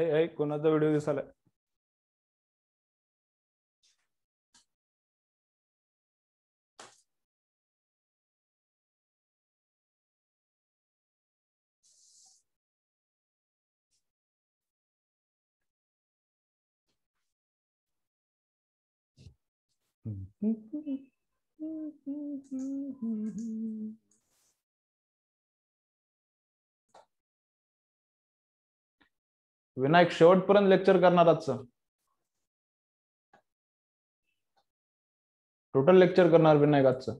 ऐ ऐ कोणाचा video दिसालाय Mm-hmm. Vinayak शेवटपर्यंत lecture करणार आजचं टोटल लेक्चर करणार विनायक आजच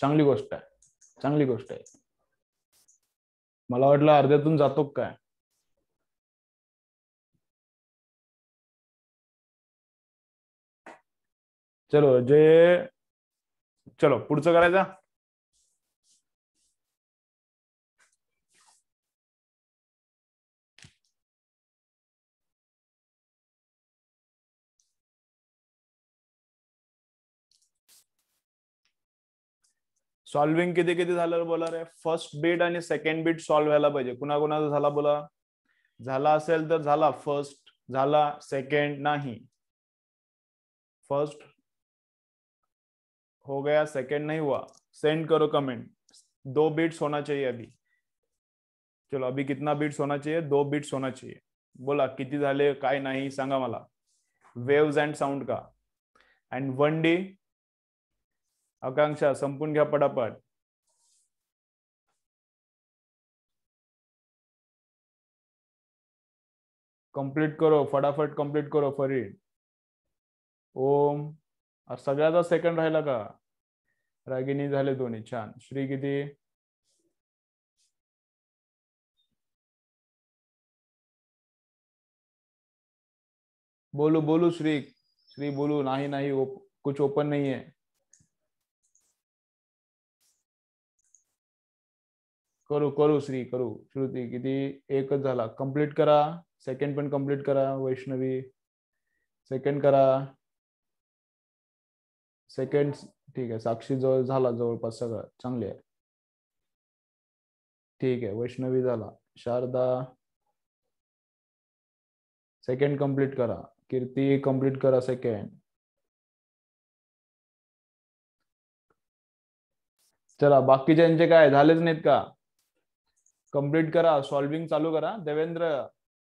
चांगली गोष्ट आहे चांगली गोष्ट आहे मला वाटलं अर्ध्यातून जातो काय चलो जे चलो पुढचं करायचं सॉल्विंग किती किती झालं बोला रे फर्स्ट बीट आणि सेकंड बीट सॉल्व्ह व्हायला पाहिजे कुणाकुणाचा झाला बोला झाला असेल तर झाला फर्स्ट झाला सेकंड नाही फर्स्ट हो गया सेकंड नहीं हुआ सेंड करो कमेंट दो बिट्स होना चाहिए अभी चलो अभी कितना बिट्स होना चाहिए दो बिट्स होना चाहिए बोला किती झाले काय नाही सांगा मला वेव्स अँड साऊंड का अँड वन डे आकांक्षा संपून घ्या पटापट कंप्लीट करो फटाफट कंप्लीट करो फरीड ओम सगळ्याचा सेकंड राहिला का रागिनी झाले दोन्ही छान श्री किती बोलू बोलू श्री श्री बोलू नाही नाही ओप, कुछ ओपन नाहीये करू करू श्री करू श्रुती किती एकच झाला कंप्लीट करा सेकंड पण कंप्लीट करा वैष्णवी सेकंड करा सेकंड ठीक आहे साक्षी जवळ झाला जवळपास सगळं चांगले आहे ठीक आहे वैष्णवी झाला शारदा सेकंड कंप्लीट करा कीर्ती कंप्लीट करा सेकंड चला बाकीच्यांचे काय झालेच नाहीत का कंप्लीट करा सॉल्विंग चालू करा देवेंद्र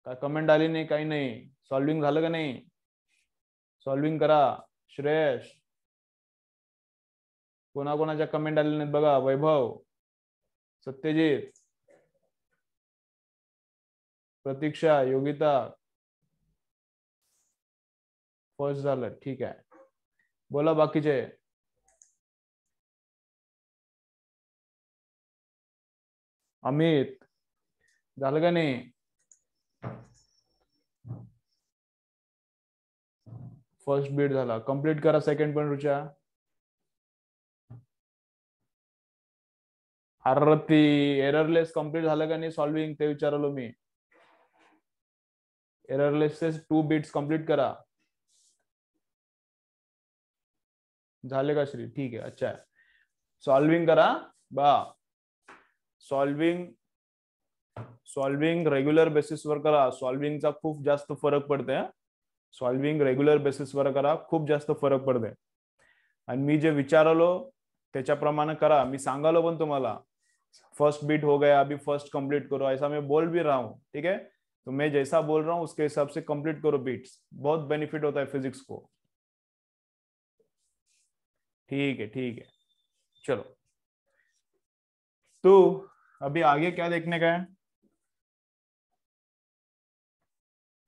काय कमेंट आली नाही काही नाही सॉल्विंग झालं का नाही सॉल्विंग करा श्रेयश कोणाकोणाच्या कमेंट आलेल्या नाहीत बघा वैभव सत्यजित प्रतीक्षा योगिता फर्स्ट झालं ठीक आहे बोला बाकीचे अमित झालं का नाही फर्स्ट बीड झाला कम्प्लीट करा सेकंड पण रुचा अरे ती एररलेस कम्प्लीट झालं का नाही सॉल्विंग ते विचारलो मी एररलेस टू बिट्स कम्प्लीट करा झाले का श्री ठीक आहे अच्छा सॉल्विंग करा बा सॉल्विंग सॉल्विंग रेग्युलर बेसिसवर करा सॉल्विंगचा खूप जास्त फरक पडते सॉल्विंग रेग्युलर बेसिसवर करा खूप जास्त फरक पडते आणि मी जे विचारलो त्याच्याप्रमाणे करा मी सांगालो पण तुम्हाला फर्स्ट बीट हो गया अभी फर्स्ट कंप्लीट करो ऐसा मैं बोल भी रहा हूँ ठीक है तो मैं जैसा बोल रहा हूँ उसके हिसाब से कंप्लीट करो बीट्स बहुत बेनिफिट होता है फिजिक्स को ठीक है ठीक है चलो तो अभी आगे क्या देखने का है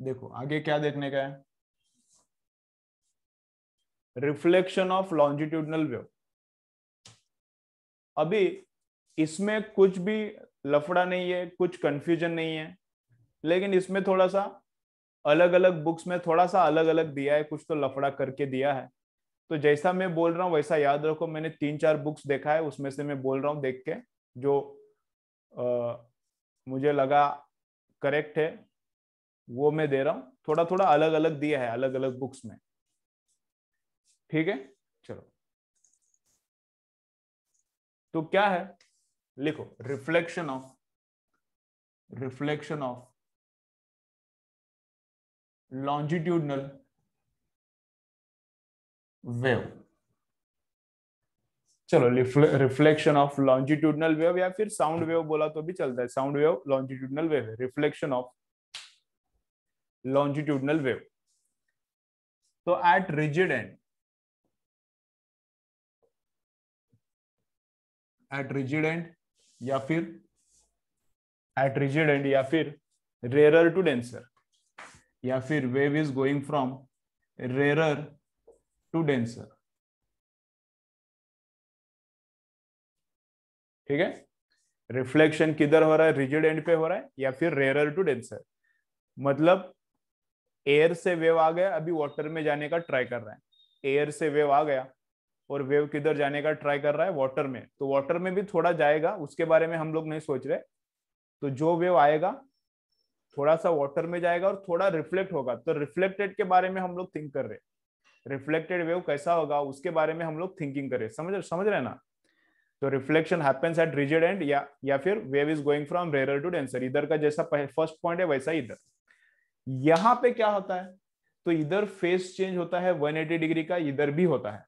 देखो आगे क्या देखने का है रिफ्लेक्शन ऑफ लॉन्जिट्यूडनल व्यू अभी इसमें कुछ भी लफड़ा नहीं है कुछ कंफ्यूजन नहीं है लेकिन इसमें थोड़ा सा अलग अलग बुक्स में थोड़ा सा अलग अलग दिया है कुछ तो लफड़ा करके दिया है तो जैसा मैं बोल रहा हूँ वैसा याद रखो मैंने तीन चार बुक्स देखा है उसमें से मैं बोल रहा हूँ देख के जो आ, मुझे लगा करेक्ट है वो मैं दे रहा हूँ थोड़ा थोड़ा अलग अलग दिया है अलग अलग बुक्स में ठीक है चलो तो क्या है लिखो reflection of reflection of longitudinal wave चलो रिफ्लेक्शन ऑफ लॉन्जिट्यूडनल वेव या फिर साउंड वेव बोला तो भी चलता है साउंड वेव लॉन्जिट्यूडनल वेव है रिफ्लेक्शन ऑफ लॉन्जिट्यूडनल वेव तो at rigid end at rigid end या फिर एट रिजिड एंड या फिर रेरर टू डेंसर या फिर wave is going from rarer to denser ठीक है रिफ्लेक्शन किधर हो रहा है रिजिड एंड पे हो रहा है या फिर रेरर टू डेंसर मतलब एयर से वेव आ गया अभी वाटर में जाने का ट्राई कर रहा है एयर से वेव आ गया और वेव किधर जाने का ट्राई कर रहा है वाटर में तो वाटर में भी थोड़ा जाएगा उसके बारे में हम लोग नहीं सोच रहे तो जो वेव आएगा थोड़ा सा वाटर में जाएगा और थोड़ा रिफ्लेक्ट होगा तो रिफ्लेक्टेड के बारे में हम लोग थिंक कर रहे रिफ्लेक्टेड वेव कैसा होगा उसके बारे में हम लोग थिंकिंग करें रहे समझ समझ रहे ना तो reflection happens at rigid end या या फिर wave is going from rarer to denser इधर का जैसा फर्स्ट पॉइंट है वैसा इधर यहां पे क्या होता है तो इधर फेस चेंज होता है 180 डिग्री का इधर भी होता है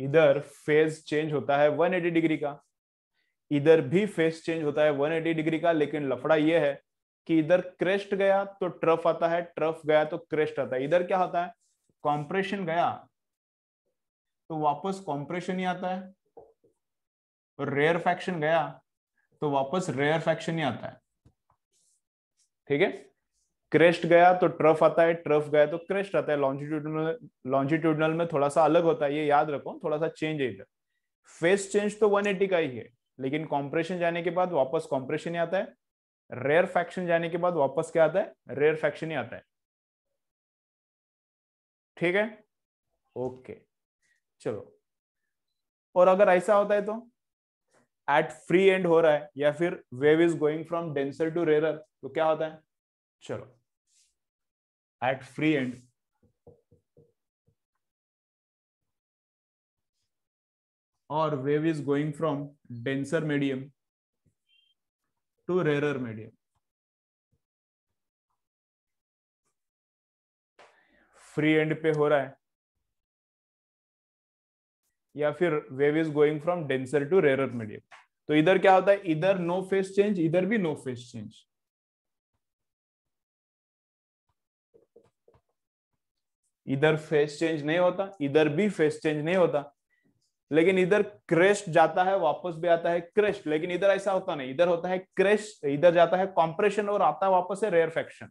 इधर फेज चेंज होता है 180 डिग्री का इधर भी फेज चेंज होता है 180 डिग्री का लेकिन लफड़ा यह है कि इधर क्रेस्ट गया तो ट्रफ आता है ट्रफ गया तो क्रेस्ट आता है इधर क्या होता है कॉम्प्रेशन गया तो वापस कॉम्प्रेशन ही आता है रेयर फैक्शन गया तो वापस रेयर फैक्शन ही आता है ठीक है क्रेस्ट गया तो ट्रफ आता है ट्रफ गया तो क्रेस्ट आता है लॉन्जिट्यूडनल लॉन्जिट्यूडनल में थोड़ा सा अलग होता है ये याद रखो थोड़ा सा चेंज है इधर फेस चेंज तो 180 का ही है लेकिन कॉम्प्रेशन जाने के बाद वापस कॉम्प्रेशन ही आता है रेयर फैक्शन जाने के बाद वापस क्या आता है रेयर फैक्शन ही आता है ठीक है ओके चलो और अगर ऐसा होता है तो एट फ्री एंड हो रहा है या फिर wave is going from denser to rarer तो क्या होता है चलो at free end or wave is going from denser medium to rarer medium free end पे हो रहा है या फिर wave is going from denser to rarer medium तो इधर क्या होता है इधर नो फेस चेंज इधर भी नो फेस चेंज इधर फेस चेंज नहीं होता इधर भी फेस चेंज नहीं होता लेकिन इधर क्रेस्ट जाता है वापस भी आता है क्रेस्ट लेकिन इधर ऐसा होता नहीं इधर होता है क्रेस्ट इधर जाता है कॉम्प्रेशन और आता है वापस है फैक्शन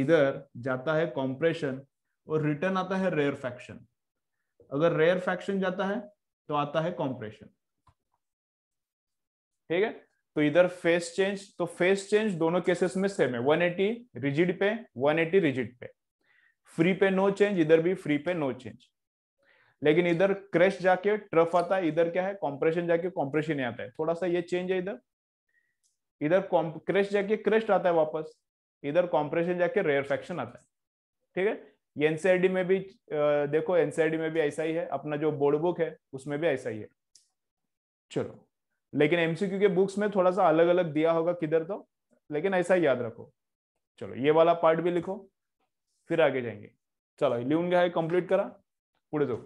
इधर जाता है कॉम्प्रेशन और रिटर्न आता है रेयर फैक्शन अगर रेयर फैक्शन जाता है तो आता है कॉम्प्रेशन ठीक है तो इधर फेस चेंज तो फेस चेंज दोनों केसेस में सेम है 180 रिजिड पे 180 रिजिड पे फ्री पे नो चेंज इधर भी फ्री पे नो चेंज लेकिन इधर क्रैश जाके ट्रफ आता है इधर क्या है कॉम्प्रेशन जाके कॉम्प्रेशन ही आता है थोड़ा सा ये चेंज है इधर इधर क्रैश जाके क्रस्ट आता है वापस इधर कॉम्प्रेशन जाके फैक्शन आता है ठीक है एनसीआरडी e में भी देखो एनसीआरडी e में भी ऐसा ही है अपना जो बोर्ड बुक है उसमें भी ऐसा ही है चलो लेकिन एमसीक्यू के बुक्स में थोड़ा सा अलग अलग दिया होगा किधर तो लेकिन ऐसा ही याद रखो चलो ये वाला पार्ट भी लिखो फिर आगे जाएंगे चलो लिहून घ्या है कंप्लीट करा पूरे दो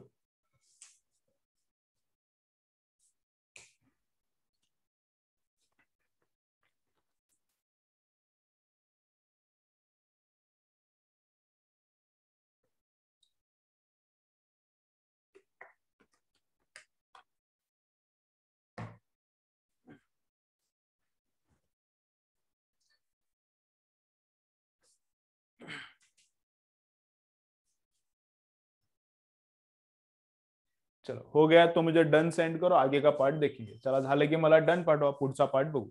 चलो हो गया तो मुझे डन सेंड करो आगे का पार्ट देखेंगे चला कि मैं डन पाठवा पार्ट बघू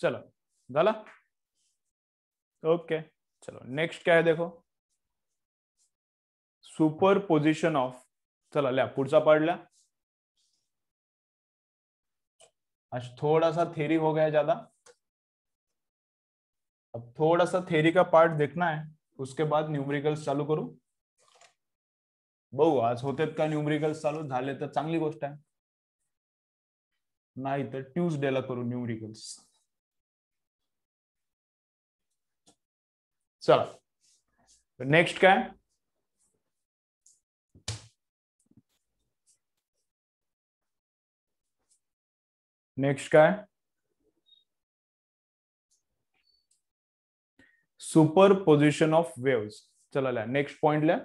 चलो झाला ओके चलो नेक्स्ट क्या है देखो सुपर पोजिशन ऑफ चला लिहा पढ़ लिया आज थोड़ा सा थेरी हो गया ज्यादा अब थोड़ा सा थेरी का पार्ट देखना है उसके बाद न्यूमरिकल्स चालू करू बहु आज होते का न्यूमरिकल्स चालू झाले तर चांगली गोष्ट आहे नाही तर ट्यूजडेला करू न्यूमरिकल्स चलो नेक्स्ट तो क्या है नेक्स्ट क्या है सुपर पोजिशन ऑफ वेव्स चला लिया नेक्स्ट पॉइंट लिया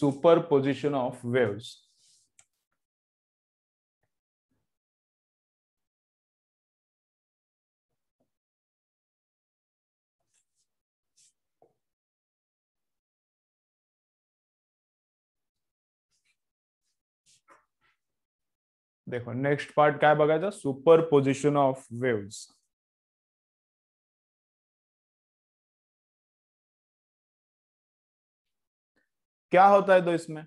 सुपर पोजिशन ऑफ वेव्स देखो नेक्स्ट पार्ट का बघायचा सुपर पोजिशन ऑफ वेव्स क्या होता है तो इसमें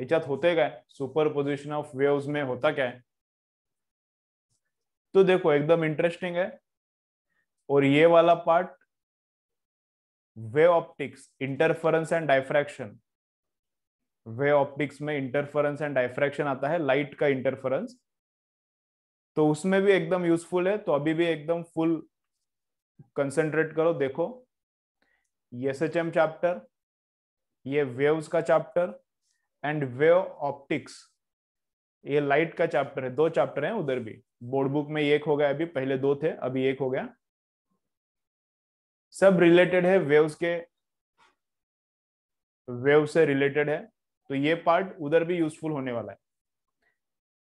इच्छा होते क्या सुपर पोजिशन ऑफ वेव्स में होता क्या है तो देखो एकदम इंटरेस्टिंग है और ये वाला part wave optics interference and diffraction wave optics में इंटरफेरेंस एंड डायफ्रैक्शन आता है लाइट का इंटरफेरेंस तो उसमें भी एकदम यूजफुल है तो अभी भी एकदम फुल कंसंट्रेट करो देखो एस एच एम चैप्टर ये वेव्स का चैप्टर एंड वेव ऑप्टिक्स ये लाइट का चैप्टर है दो चैप्टर हैं उधर भी बोर्ड बुक में एक हो गया अभी पहले दो थे अभी एक हो गया सब रिलेटेड है वेव्स के वेव से रिलेटेड है तो ये पार्ट उधर भी यूजफुल होने वाला है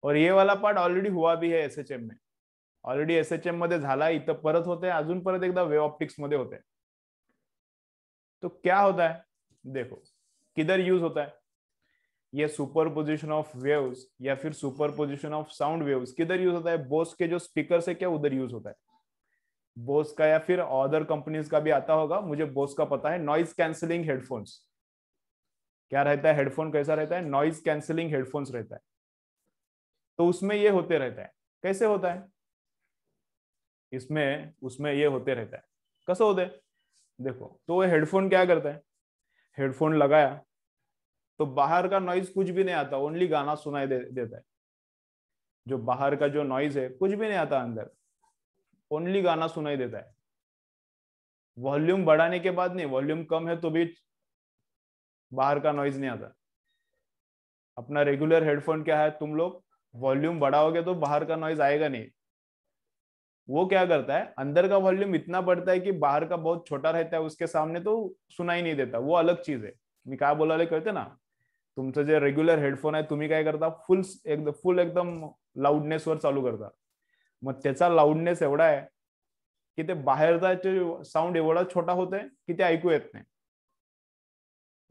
और ये वाला पार्ट ऑलरेडी हुआ भी है एस एच एम में ऑलरेडी एस एच एम मध्य इत पर होते हैं परत एकदा वे ऑप्टिक्स मध्य होते तो क्या होता है देखो किधर यूज होता है ये सुपर पोजिशन ऑफ वेव्स या फिर superposition of sound waves किधर यूज होता है बोस के जो स्पीकर से क्या उधर यूज होता है बोस का या फिर अदर कंपनीज का भी आता होगा मुझे बोस का पता है नॉइज कैंसिलिंग हेडफोन्स क्या रहता है हेडफोन कैसा रहता है नॉइज कैंसिलिंग हेडफोन्स रहता है तो उसमें ये होते रहता है कैसे होता है इसमें उसमें ये होते रहता है कसो होते देखो तो वो हेडफोन क्या करता है हेडफोन लगाया तो बाहर का नॉइज कुछ भी नहीं आता ओनली गाना सुनाई दे, देता है जो बाहर का जो नॉइज है कुछ भी नहीं आता अंदर ओनली गाना सुनाई देता है वॉल्यूम बढ़ाने के बाद नहीं वॉल्यूम कम है तो भी बाहर का नॉइज नहीं आता अपना रेगुलर हेडफोन क्या है तुम लोग वॉल्यूम बढ़ाओगे तो बाहर का नॉइज आएगा नहीं वो क्या करता है अंदर का वॉल्यूम इतना बढ़ता है कि बाहर का बहुत छोटा रहता है उसके सामने तो सुनाई नहीं देता वो अलग चीज है क्या बोला ले कहते ना तुमचं जो रेग्युलर हेडफोन है तुम्हें क्या करता फुल एकदम फुल एकदम वर चालू करता मग त्याचा एवडा एवढा आहे की ते बाहेरचा साऊंड एवढा छोटा होत आहे की ते ऐकू येत नाही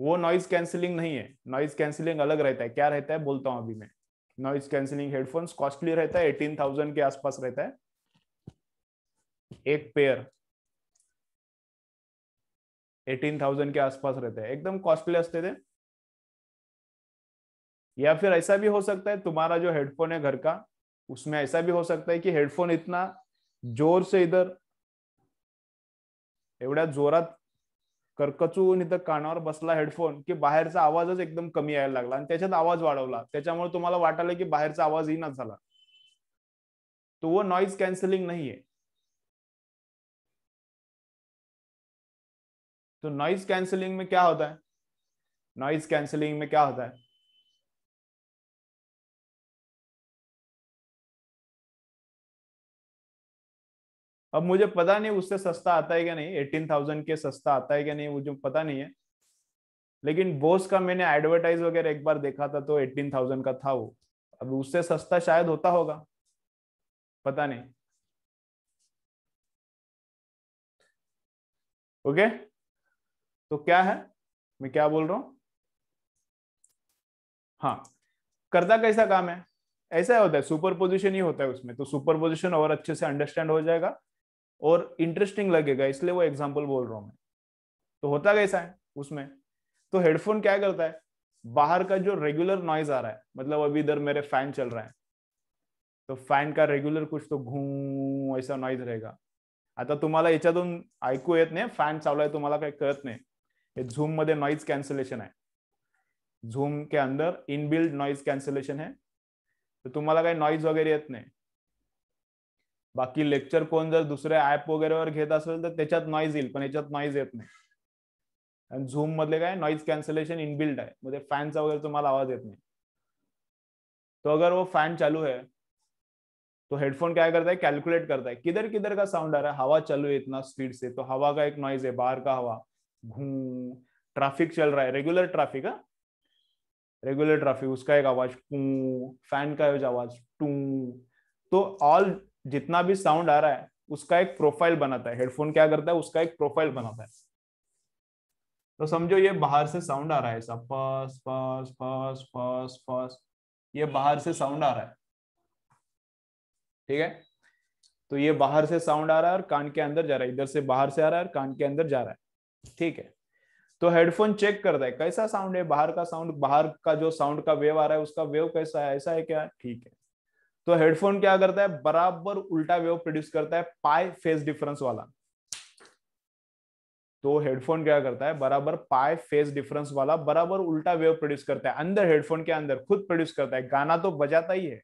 वो नॉइज कैंसिलिंग नहीं है नॉइज कैंसिलिंग अलग रहता है क्या रहता है बोलता हूँ अभी मैं नॉइज कैंसिलिंग हेडफोन्स कॉस्टली रहता है एटीन थाउजेंड के आसपास रहता है एक पेयर एटीन थाउजेंड के आसपास रहता है एकदम कॉस्टली असते थे या फिर ऐसा भी हो सकता है तुम्हारा जो हेडफोन है घर का उसमें ऐसा भी हो सकता है कि हेडफोन इतना जोर से इधर एवडा जोरात कर्कचून इथं कानावर बसला हेडफोन की बाहेरचा आवाजच एकदम कमी यायला लागला आणि त्याच्यात आवाज वाढवला त्याच्यामुळे तुम्हाला वाटायला की बाहेरचा आवाज येईना झाला तो वो नॉईज कॅन्सलिंग नाहीये तो नॉइज कॅन्सलिंग में क्या होता है नॉइज कॅन्सलिंग में क्या होता है अब मुझे पता नहीं उससे सस्ता आता है क्या नहीं एटीन थाउजेंड के सस्ता आता है क्या नहीं मुझे जो पता नहीं है लेकिन बोस का मैंने एडवर्टाइज वगैरह एक बार देखा था तो एटीन थाउजेंड का था वो अब उससे सस्ता शायद होता होगा पता नहीं ओके तो क्या है मैं क्या बोल रहा हूं हाँ करता कैसा काम है ऐसा होता है सुपर पोजिशन ही होता है उसमें तो सुपर पोजिशन और अच्छे से अंडरस्टैंड हो जाएगा और इंटरेस्टिंग लगेगा इसलिए वो एग्जाम्पल बोल रहा हूँ मैं तो होता कैसा है उसमें तो हेडफोन क्या करता है बाहर का जो रेगुलर नॉइज आ रहा है मतलब अभी इधर मेरे फैन चल रहा है तो फैन का रेगुलर कुछ तो घू ऐसा नॉइज रहेगा आता तुम्हाला याच्यातून ऐकू येत नाही फॅन चालू आहे तुम्हाला काही कळत नाही हे झूम मध्ये नॉईज कॅन्सलेशन आहे झूम के अंदर इनबिल्ड नॉईज कॅन्सलेशन आहे तर तुम्हाला काही नॉईज वगैरे येत नाही बाकी लेक्चर को दुसरे ऐप वगैरह वगैरेवर घेत नॉइज नॉइज त्याच्यात नॉईज झूम इनबिल्ड आहे फैन का वगैरह तुम्हारा आवाज ये नहीं तो अगर वो फैन चालू है तो हेडफोन क्या करता है कैलकुलेट करता है किधर किधर का साउंड आ रहा है हवा चालू है इतना स्पीड से तो हवा का एक नॉइज है बाहर का हवा घू ट्रैफिक चल रहा है रेगुलर ट्रैफिक है रेगुलर ट्रैफिक उसका एक आवाज टू फैन का आवाज टू तो ऑल जितना भी साउंड आ रहा है उसका एक प्रोफाइल बनाता है हेडफोन क्या करता है उसका एक प्रोफाइल बनाता है तो समझो ये बाहर से साउंड आ रहा है ऐसा पास पास पास पास पास ये बाहर से साउंड आ रहा है ठीक है तो ये बाहर से साउंड आ रहा है और कान के अंदर जा रहा है इधर से बाहर से आ रहा है और कान के अंदर जा रहा है ठीक है तो हेडफोन चेक करता है कैसा साउंड है बाहर का साउंड बाहर का जो साउंड का वेव आ रहा है उसका वेव कैसा है ऐसा है क्या ठीक है तो हेडफोन क्या करता है बराबर उल्टा वेव प्रोड्यूस करता है पाई फेज डिफरेंस वाला तो हेडफोन क्या करता है बराबर पाई फेज डिफरेंस वाला बराबर उल्टा वेव प्रोड्यूस करता है अंदर हेडफोन के अंदर खुद प्रोड्यूस करता है गाना तो बजाता ही है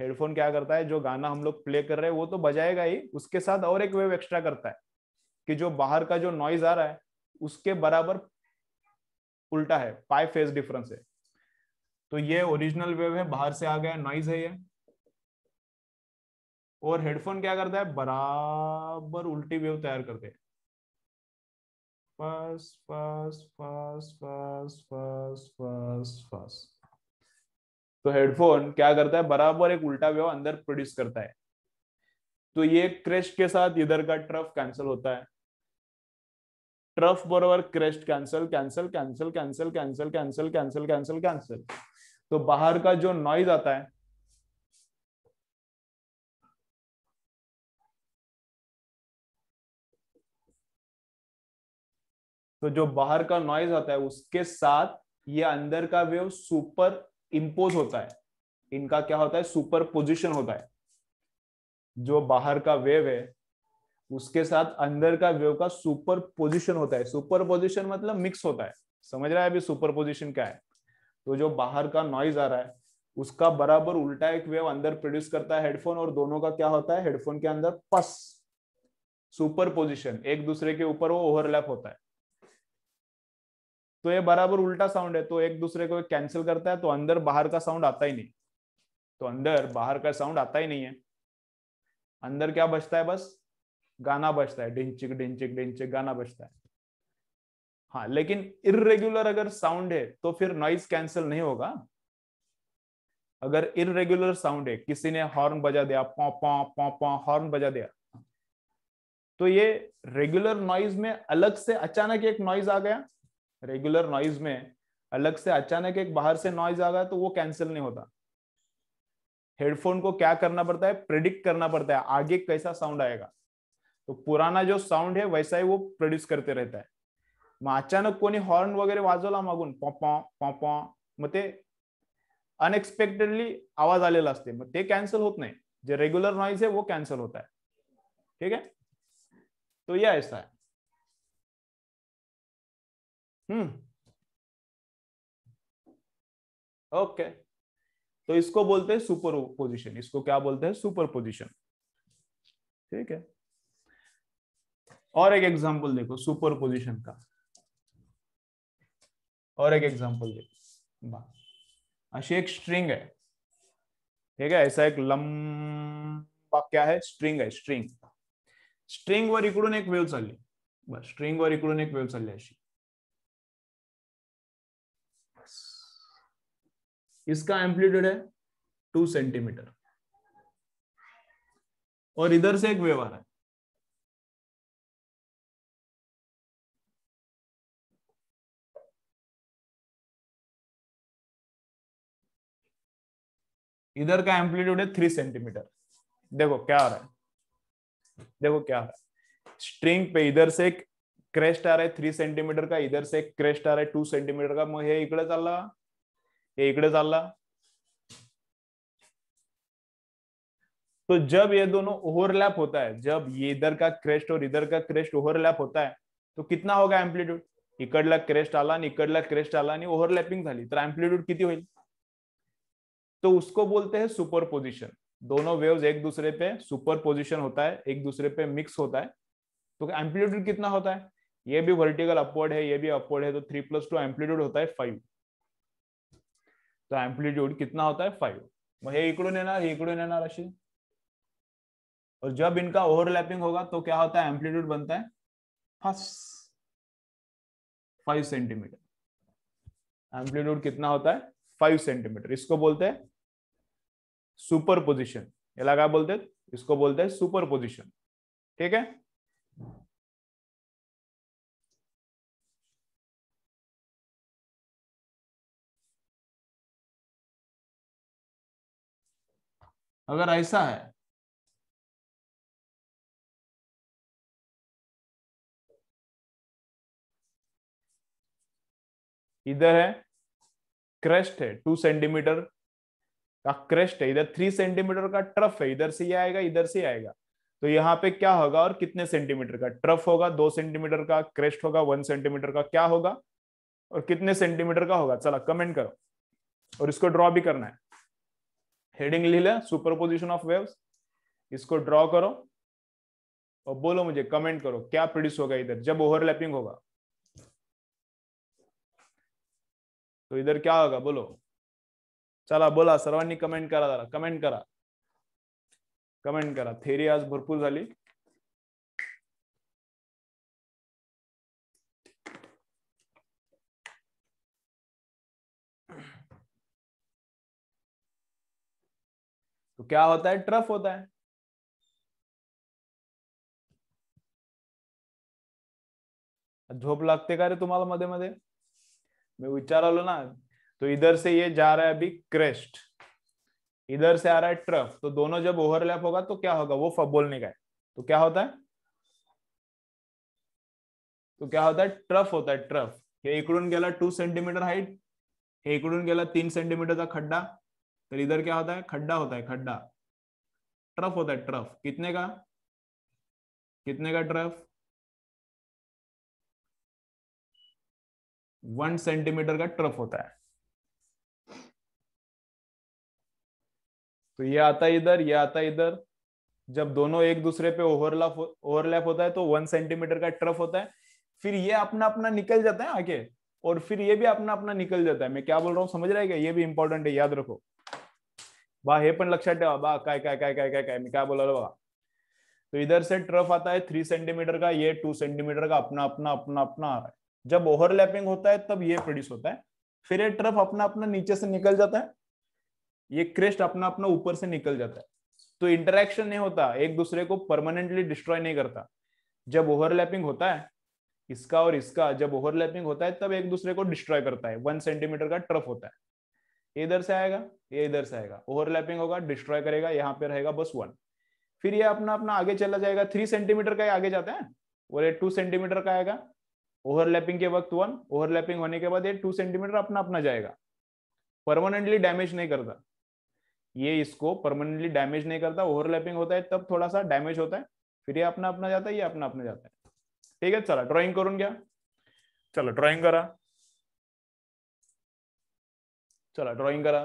हेडफोन क्या करता है जो गाना हम लोग प्ले कर रहे हैं वो तो बजाएगा ही उसके साथ और एक वेव एक्स्ट्रा करता है कि जो बाहर का जो नॉइज आ रहा है उसके बराबर उल्टा है पाई फेज डिफरेंस है तो ये ओरिजिनल वेव है बाहर से आ गया नॉइज है ये और हेडफोन क्या करता है बराबर उल्टी वेव तैयार करते हैं फस फस फस फस फस फस फस तो हेडफोन क्या करता है बराबर एक उल्टा वेव अंदर प्रोड्यूस करता है तो ये क्रेस्ट के साथ इधर का ट्रफ कैंसिल होता है ट्रफ बरोबर crest cancel cancel cancel cancel cancel cancel cancel cancel cancel तो बाहर का जो नॉइज आता है तो जो बाहर का नॉइज आता है उसके साथ ये अंदर का वेव सुपर इम्पोज होता है इनका क्या होता है सुपर पोजिशन होता है जो बाहर का वेव है उसके साथ अंदर का वेव का सुपर पोजिशन होता है सुपर पोजिशन मतलब मिक्स होता है समझ रहा है अभी सुपर पोजिशन क्या है तो जो बाहर का नॉइज आ रहा है उसका बराबर उल्टा एक वेव अंदर प्रोड्यूस करता है हेडफोन और दोनों का क्या होता है हेडफोन के अंदर पस सुपर पोजिशन एक दूसरे के ऊपर वो ओवरलैप होता है तो ये बराबर उल्टा साउंड है तो एक दूसरे को कैंसिल करता है तो अंदर बाहर का साउंड आता ही नहीं तो अंदर बाहर का साउंड आता ही नहीं है अंदर क्या बचता है बस गाना बजता है ढिंचिक ढिंचिक ढिंचिक गाना बजता है हाँ लेकिन इरेग्युलर अगर साउंड है तो फिर नॉइज कैंसिल नहीं होगा अगर इरेगुलर साउंड है किसी ने हॉर्न बजा दिया पौ पौ पौ पौ हॉर्न बजा दिया तो ये रेगुलर नॉइज में अलग से अचानक एक नॉइज आ गया रेगुलर नॉइज में अलग से अचानक एक बाहर से नॉइज आ गया तो वो कैंसिल नहीं होता हेडफोन को क्या करना पड़ता है प्रेडिक्ट करना पड़ता है आगे कैसा साउंड आएगा तो पुराना जो साउंड है वैसा ही वो प्रोड्यूस करते रहता है मैं अचानक को हॉर्न वगैरह वाजवला मगुन पॉपॉ पॉपॉ मत अनएक्सपेक्टेडली आवाज आते मत कैंसल होते नहीं जो रेगुलर नॉइज रेग्युलर वो कैंसल होता है ठीक है तो यह ऐसा है हम्म ओके तो इसको बोलते हैं सुपर पोजिशन इसको क्या बोलते हैं सुपर पोजिशन ठीक है और एक एग्जांपल देखो सुपर पोजिशन का और एक एग्जांपल देखो अशी हाँ, एक स्ट्रिंग है ठीक है ऐसा एक लंबा क्या है स्ट्रिंग है स्ट्रिंग वर इकडून एक वेव चल बस वर इकडून एक वेव चल अशी इसका एम्पलीट्यूड है टू सेंटीमीटर और इधर से एक वेव आ रहा है इधर का एम्पलीट्यूड है थ्री सेंटीमीटर देखो क्या आ रहा है देखो क्या आ रहा है स्ट्रिंग पे इधर से एक क्रेस्ट आ रहा है थ्री सेंटीमीटर का इधर से एक क्रेस्ट आ रहा है टू सेंटीमीटर का इकड़े चल रहा है या इकडे रहा तो जब ये दोनों ओवरलैप होता है जब ये इधर का क्रेस्ट और इधर का क्रेस्ट ओवरलैप होता है तो कितना होगा एम्प्लिट्यूड इकडला क्रेस्ट आला इकडला क्रेस्ट आला ओवरलैपिंग एम्प्लिट्यूड तो उसको बोलते हैं सुपर पोजिशन दोनों वेव्स एक दूसरे पे सुपर पोजिशन होता है एक दूसरे पे मिक्स होता है तो एम्पलीट्यूड कितना होता है ये भी वर्टिकल अपवर्ड है ये भी अपवर्ड है तो थ्री प्लस टू एम्पलीट्यूड होता है फाइव तो अँप्लिट्यूड कितना होता है फाइव इकडून इकडून और जब इनका ओवरलैपिंग होगा तो क्या होता है एम्पलीट्यूड बनता है फाइव सेंटीमीटर एम्पलीट्यूड कितना होता है फाइव सेंटीमीटर इसको बोलते हैं सुपर पोजिशन याला क्या बोलते हैं इसको बोलते हैं सुपर पोजिशन ठीक है अगर ऐसा है इधर है क्रेस्ट है टू सेंटीमीटर का क्रेस्ट है इधर थ्री सेंटीमीटर का ट्रफ है इधर से ही आएगा इधर से आएगा तो यहां पे क्या होगा और कितने सेंटीमीटर का ट्रफ होगा दो सेंटीमीटर का क्रेस्ट होगा वन सेंटीमीटर का क्या होगा और कितने सेंटीमीटर का होगा चला कमेंट करो और इसको ड्रॉ भी करना है हेडिंग लिहिलं सुपरपोजिशन ऑफ वेव्स इसको ड्रॉ करो और बोलो मुझे कमेंट करो क्या प्रोड्यूस होगा इधर जब ओवरलैपिंग होगा तो इधर क्या होगा बोलो चला बोला सर्वानी कमेंट करा जरा कमेंट करा कमेंट करा थेरी आज भरपूर झाली तो क्या होता है ट्रफ होता है झोप लगते का रे तुम्हारा मधे मधे मैं विचार लो ना तो इधर से ये जा रहा है अभी क्रेस्ट इधर से आ रहा है ट्रफ तो दोनों जब ओवरलैप होगा तो क्या होगा वो फबोल निकाय तो क्या होता है तो क्या होता है ट्रफ होता है ट्रफ ये इकडून गेला टू सेंटीमीटर हाइट इकड़न इकडून गेला तीन सेंटीमीटर का खड्डा तो इधर क्या होता है खड्डा होता है खड्डा ट्रफ होता है ट्रफ कितने का कितने का ट्रफ वन सेंटीमीटर का ट्रफ होता है तो ये आता इधर ये आता इधर जब दोनों एक दूसरे पे ओवरलैप ओवरलैप होता है तो वन सेंटीमीटर का ट्रफ होता है फिर ये अपना अपना निकल जाता है आगे और फिर ये भी अपना अपना निकल जाता है मैं क्या बोल रहा हूँ समझ रहा है क्या ये भी इंपॉर्टेंट है याद रखो बा हे पण लक्षात बा काय काय तो इधर से ट्रफ आता है थ्री सेंटीमीटर का ये टू सेंटीमीटर का अपना अपना अपना अपना आ रहा है जब ओवरलैपिंग होता है तब ये प्रोड्यूस होता है फिर ये ट्रफ अपना अपना नीचे से निकल जाता है ये क्रेस्ट अपना अपना ऊपर से निकल जाता है तो इंटरेक्शन नहीं होता एक दूसरे को परमानेंटली डिस्ट्रॉय नहीं करता जब ओवरलैपिंग होता है इसका और इसका जब ओवरलैपिंग होता है तब एक दूसरे को डिस्ट्रॉय करता है वन सेंटीमीटर का ट्रफ होता है ये इधर से आएगा ये इधर से आएगा ओवरलैपिंग होगा डिस्ट्रॉय करेगा यहाँ पे रहेगा बस वन फिर ये अपना अपना आगे चला जाएगा थ्री सेंटीमीटर का आगे जाता है और ये टू सेंटीमीटर का आएगा ओवरलैपिंग के वक्त वन ओवरलैपिंग होने के बाद ये टू सेंटीमीटर अपना अपना जाएगा परमानेंटली डैमेज नहीं करता ये इसको परमानेंटली डैमेज नहीं करता ओवरलैपिंग होता है तब थोड़ा सा डैमेज होता है फिर ये अपना अपना जाता है ये अपना अपना जाता है ठीक है चला ड्रॉइंग करून घ्या चला ड्रॉइंग करा चला ड्रॉइंग करा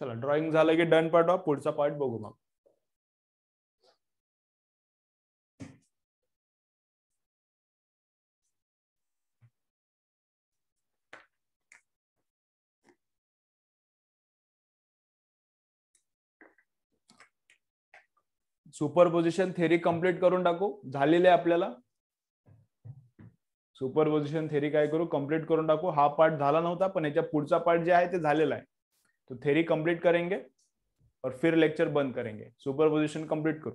चला ड्रॉइंग की डन पार्ट ऑफ पुढ़ पार्ट बगू मैं सुपरपोजिशन थेरी कम्प्लीट करून टाकू आहे आपल्याला सुपरपोजिशन थेरी काय करू कंप्लीट करून टाकू हा पार्ट झाला नव्हता पण याच्या पुढचा पार्ट जे आहे ते झालेला आहे तो थेरी कंप्लीट करेंगे और फिर लेक्चर बंद करेंगे सुपरपोजिशन कंप्लीट करू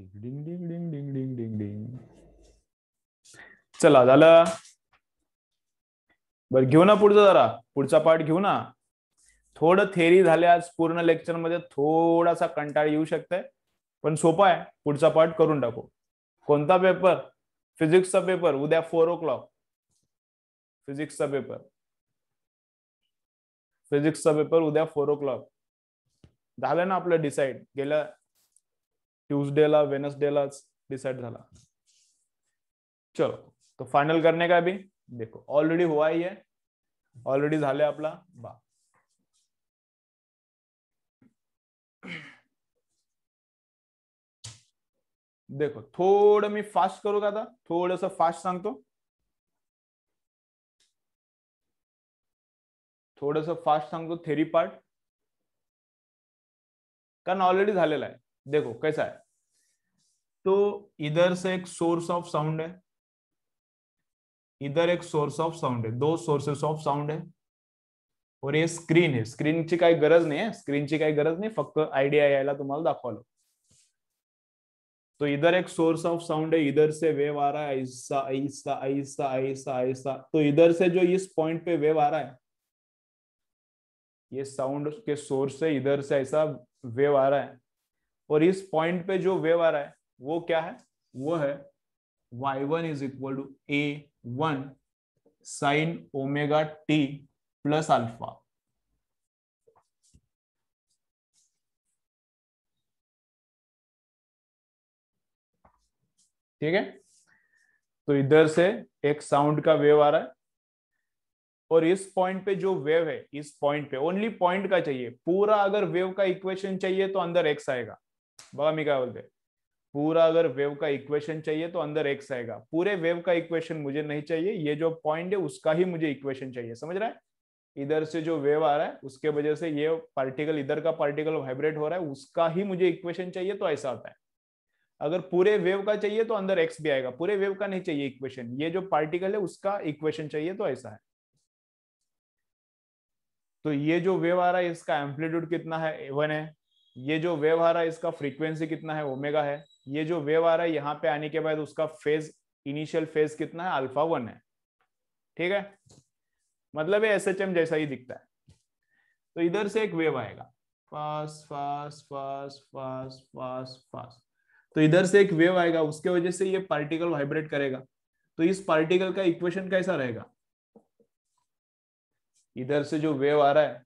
डिंग डिंग डिंग डिंग डिंग डिंग चला झालं बर घेऊ ना पुढचं जरा पुढचा पार्ट घेऊ ना थोडं थेरी झाल्यास पूर्ण लेक्चर मध्ये थोडासा कंटाळ येऊ शकतंय पण सोपा आहे पुढचा पार्ट करून टाकू कोणता पेपर फिजिक्सचा पेपर उद्या फोर ओ क्लॉक फिजिक्सचा पेपर फिजिक्सचा पेपर उद्या फोर ओ क्लॉक झालं ना आपलं डिसाईड गेल्या ट्यूजडे वेनसडे डिसाइड चलो तो फाइनल करने का भी देखो ऑलरेडी हुआ ही है ऑलरेडी अपना बा देखो थोड़ा मैं फास्ट करू का थोडस फास्ट सांगतो थोडस फास्ट सांगतो थेरी पार्ट कारण ऑलरेडी है देखो कैसा है तो इधर से एक सोर्स ऑफ साउंड है इधर एक सोर्स ऑफ साउंड है दो सोर्सेस ऑफ साउंड है और ये स्क्रीन स्क्रीन ची का गरज है स्क्रीन ची का गरज नहीं फक्त आइडिया यायला तुम्हाला दाखवलं तो इधर एक सोर्स ऑफ साउंड है इधर से वेव आ रहा है ऐसा ऐसा ऐसा ऐसा ऐसा तो इधर से जो इस पॉइंट पे वेव आ रहा है ये साउंड के सोर्स से इधर से ऐसा वेव आ रहा है और इस पॉइंट पे जो वेव आ रहा है वो क्या है वो है Y one is equal to A one sine omega T plus alpha ठीक है तो इधर से एक साउंड का वेव आ रहा है और इस पॉइंट पे जो वेव है इस पॉइंट पे ओनली पॉइंट का चाहिए पूरा अगर वेव का इक्वेशन चाहिए तो अंदर एक्स आएगा क्या बोलते पूरा अगर वेव का इक्वेशन चाहिए तो अंदर एक्स आएगा पूरे वेव का इक्वेशन मुझे नहीं चाहिए ये जो पॉइंट है उसका ही मुझे इक्वेशन चाहिए समझ रहा है इधर से जो वेव आ रहा है उसके वजह से ये पार्टिकल इधर का पार्टिकल वाइब्रेट हो रहा है उसका ही मुझे इक्वेशन चाहिए तो ऐसा आता है अगर पूरे वेव का चाहिए तो अंदर एक्स भी आएगा पूरे वेव का नहीं चाहिए इक्वेशन ये जो पार्टिकल है उसका इक्वेशन चाहिए तो ऐसा है तो ये जो वेव आ रहा है इसका एम्पलीट्यूड कितना है वन है ये जो वेव आ रहा है इसका फ्रीक्वेंसी कितना है ओमेगा है ये जो वेव आ रहा है यहाँ पे आने के बाद उसका फेज इनिशियल फेज कितना है अल्फा वन है ठीक है मतलब ये एस जैसा ही दिखता है तो इधर से एक वेव आएगा फास फास फास फास फास फास तो इधर से एक वेव आएगा उसके वजह से ये पार्टिकल वाइब्रेट करेगा तो इस पार्टिकल का इक्वेशन कैसा रहेगा इधर से जो वेव आ रहा है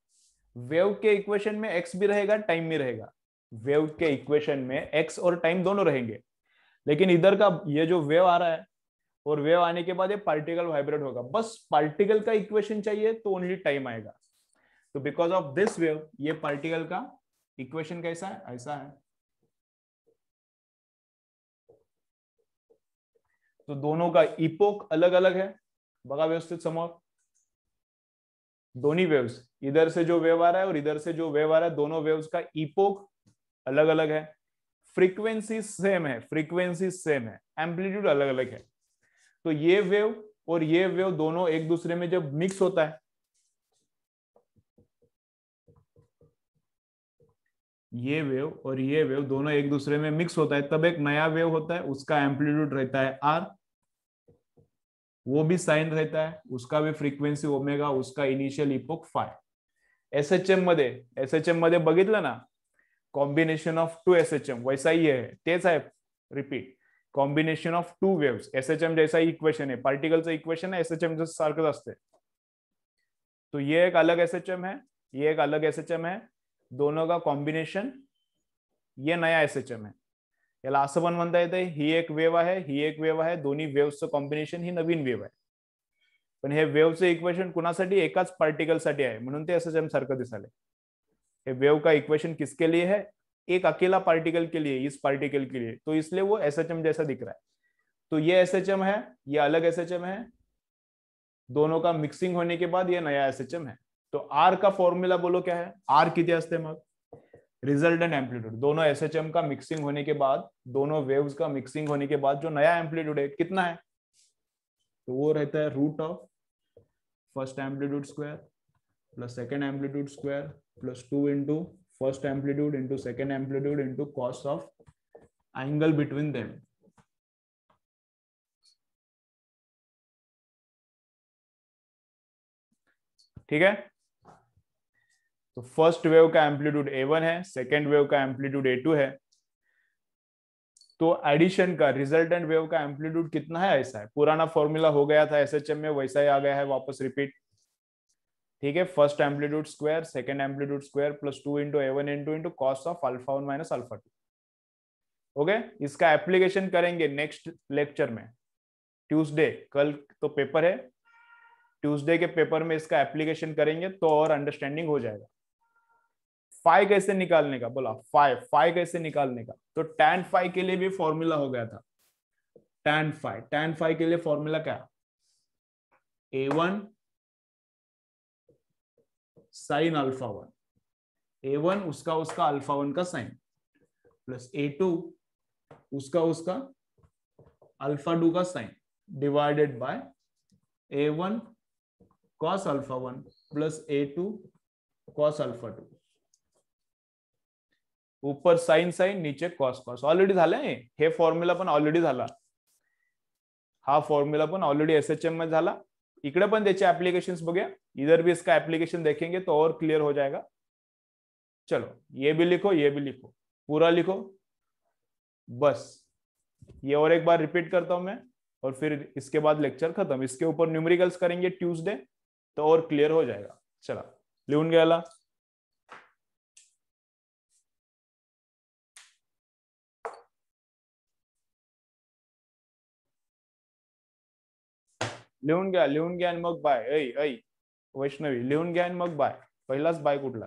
वेव के इक्वेशन में एक्स भी रहेगा टाइम भी रहेगा वेव के इक्वेशन में एक्स और टाइम दोनों रहेंगे लेकिन इधर का ये जो वेव आ रहा है और वेव आने के बाद ये पार्टिकल वाइब्रेट होगा बस पार्टिकल का इक्वेशन चाहिए तो ओनली टाइम आएगा तो बिकॉज ऑफ दिस वेव ये पार्टिकल का इक्वेशन कैसा है ऐसा है तो दोनों का इपोक अलग अलग है बगा व्यवस्थित समोर दोनों वेव्स इधर से जो वेव आ रहा है और इधर से जो वेव आ रहा है दोनों वेव्स का इपोक अलग अलग है फ्रीक्वेंसी सेम है फ्रीक्वेंसी सेम है एम्पलीट्यूड अलग अलग है तो ये वेव और ये वेव दोनों एक दूसरे में जब मिक्स होता है ये वेव और ये वेव दोनों एक दूसरे में मिक्स होता है तब एक नया वेव होता है उसका एम्पलीट्यूड रहता है आर वो भी साइन रहता है उसका भी फ्रिक्वेन्सी ओमेगा उसका initial epoch phi S H M मध्य एस एच एम मध्य बगित ना combination of two S H M वैसा ही है repeat combination of two waves S H M जैसा इक्वेशन है पार्टिकलचं इक्वेशन है एस एच एम सारे असते तो ये एक अलग एस एच एम है ये एक अलग एस एच एम है दोनों का कॉम्बिनेशन ये नया एस एच एम है याला असं पण म्हणता ही एक वेव आहे ही एक वेव आहे दोन्ही वेव्हचं कॉम्बिनेशन ही नवीन वेव आहे पण हे वेव्हचं इक्वेशन कुणासाठी एकाच पार्टिकलसाठी आहे म्हणून ते असं सारखं दिसाले हे वेव का इक्वेशन किसके लिए है एक अकेला पार्टिकल के लिए इस पार्टिकल के लिए तो इसलिए वो एस एच एम जैसा दिख रहा है तो ये एस एच एम है ये अलग एस एच एम है दोनों का मिक्सिंग होने के बाद ये नया एस एच एम है तो आर का फॉर्म्युला बोलो क्या है आर कि मग रिजल्टेंट एम्पलीट्यूड दोनों एस एच एम का मिक्सिंग होने के बाद दोनों वेव्स का मिक्सिंग होने के बाद जो नया एम्पलीट्यूड है कितना है तो वो रहता है root of first amplitude square plus second amplitude square plus two into first amplitude into second amplitude into cos of angle between them ठीक है तो फर्स्ट वेव का एम्पलीट्यूड ए वन है सेकेंड वेव का एम्पलीट्यूड ए टू है तो addition का resultant wave का एम्पलीट्यूड कितना है ऐसा है पुराना फॉर्मूला हो गया था एसएचएम में वैसा ही आ गया है वापस रिपीट ठीक है first amplitude square second amplitude square plus two into A one into into cos of alpha one minus alpha two okay इसका एप्लीकेशन करेंगे नेक्स्ट लेक्चर में ट्यूसडे कल तो पेपर है ट्यूसडे के पेपर में इसका एप्लीकेशन करेंगे तो और अंडरस्टैंडिंग हो जाएगा फाइव कैसे निकालने का बोला फाइव फाइव कैसे निकालने का तो टेन फाइव के लिए भी फॉर्मूला हो गया था टेन फाइव टेन फाइव के लिए फॉर्मूला क्या A one sine alpha one A one उसका उसका अल्फा वन का साइन प्लस ए टू उसका उसका अल्फा टू का sine divided by A one cos alpha one plus A two cos alpha two ऊपर साइन साइन नीचे cos cos already formula already हा formula already S H M मध्ये इकडे application बोया इधर भी इसका एप्लीकेशन देखेंगे तो और क्लियर हो जाएगा चलो ये भी लिखो ये भी लिखो पूरा लिखो बस ये और एक बार रिपीट करता हूं मैं और फिर इसके बाद लेक्चर खत्म इसके ऊपर न्यूमेरिकल्स करेंगे ट्यूसडे तो और क्लियर हो जाएगा चला लिहून घ्यायला लिहून घ्या लिहून घ्या आणि मग बाय ऐ ऐ वैष्णवी लिहून घ्या आणि मग बाय पहिलाच बाय कुठला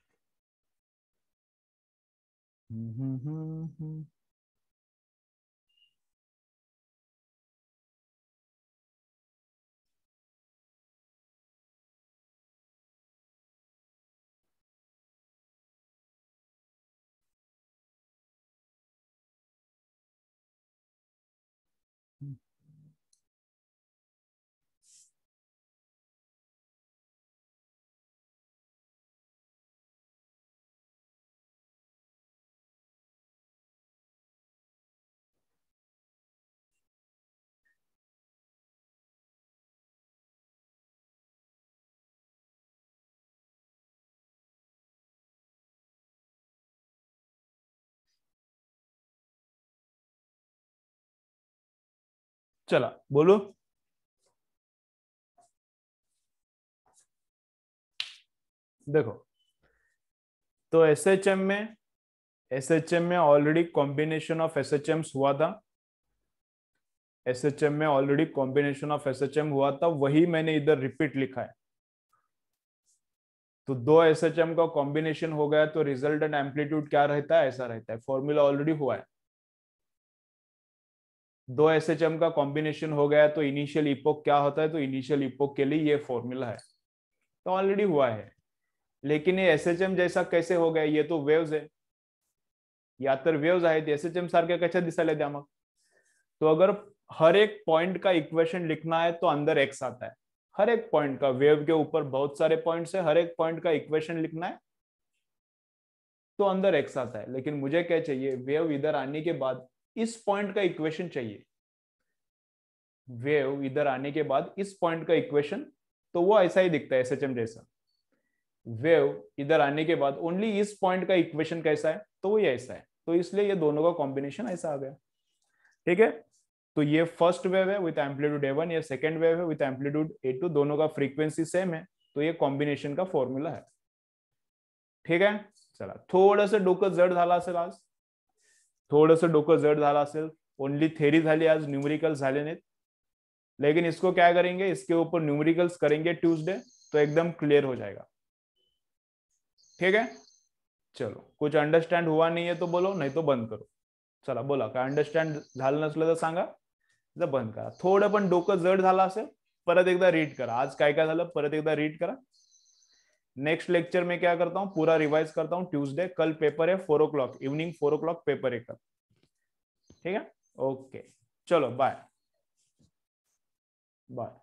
Mm-hmm. mm-hmm. चला बोलो देखो तो एस एच एम में एस एच एम में already combination of S H M हुआ था एस एच एम में already combination of S H M हुआ था वही मैंने इधर रिपीट लिखा है तो दो एस एच एम का कॉम्बिनेशन हो गया तो रिजल्ट एंड एम्पलीट्यूड क्या रहता है ऐसा रहता है फॉर्मूला ऑलरेडी हुआ है दो एस एच एम का कॉम्बिनेशन हो गया तो इनिशियल इपोक क्या होता है तो इनिशियल इपोक के लिए ये फॉर्मूला है तो ऑलरेडी हुआ है लेकिन ये एस एच एम जैसा कैसे हो गया ये तो वेव्ज आहे यातर वेव्ज आहेत एस एच एम सारे कशा दिशा ले मग तो अगर हर एक पॉइंट का इक्वेशन लिखना है तो अंदर एक्स आता है हर एक पॉइंट का वेव के ऊपर बहुत सारे पॉइंट है हर एक पॉइंट का इक्वेशन लिखना है तो अंदर एक्स आता है लेकिन मुझे क्या चाहिए वेव इधर आने के बाद इस पॉइंट का इक्वेशन चाहिए वेव इधर आने के बाद इस पॉइंट का इक्वेशन तो वो ऐसा ही दिखता है एसएचएम जैसा वेव इधर आने के बाद ओनली इस पॉइंट का इक्वेशन कैसा है तो वो ऐसा है तो इसलिए ये दोनों का कॉम्बिनेशन ऐसा आ गया ठीक है तो ये फर्स्ट वेव है विथ एम्पलीट्यूड ए वन या सेकेंड वेव है विथ एम्पलीट्यूड ए टू दोनों का फ्रीक्वेंसी सेम है तो ये कॉम्बिनेशन का फॉर्मूला है ठीक है चला थोड़ा सा डोक जड झाला आज थोड़स डोक जड ओनली थेरी आज न्यूमरिकल्स नहीं लेकिन इसको क्या करेंगे इसके ऊपर न्यूमरिकल्स करेंगे ट्यूसडे तो एकदम क्लियर हो जाएगा ठीक है चलो कुछ अंडरस्टैंड हुआ नहीं है तो बोलो नहीं तो बंद करो चला बोला का अंडरस्टैंड संगा नसलं सांगा बंद करा थोड़ा पण जड़ा पर रीड करा आज का रीड करा नेक्स्ट लेक्चर में क्या करता हूँ पूरा रिवाइज करता हूँ ट्यूसडे कल पेपर है four o'clock evening four o'clock paper है कल ठीक है ओके चलो बाय बाय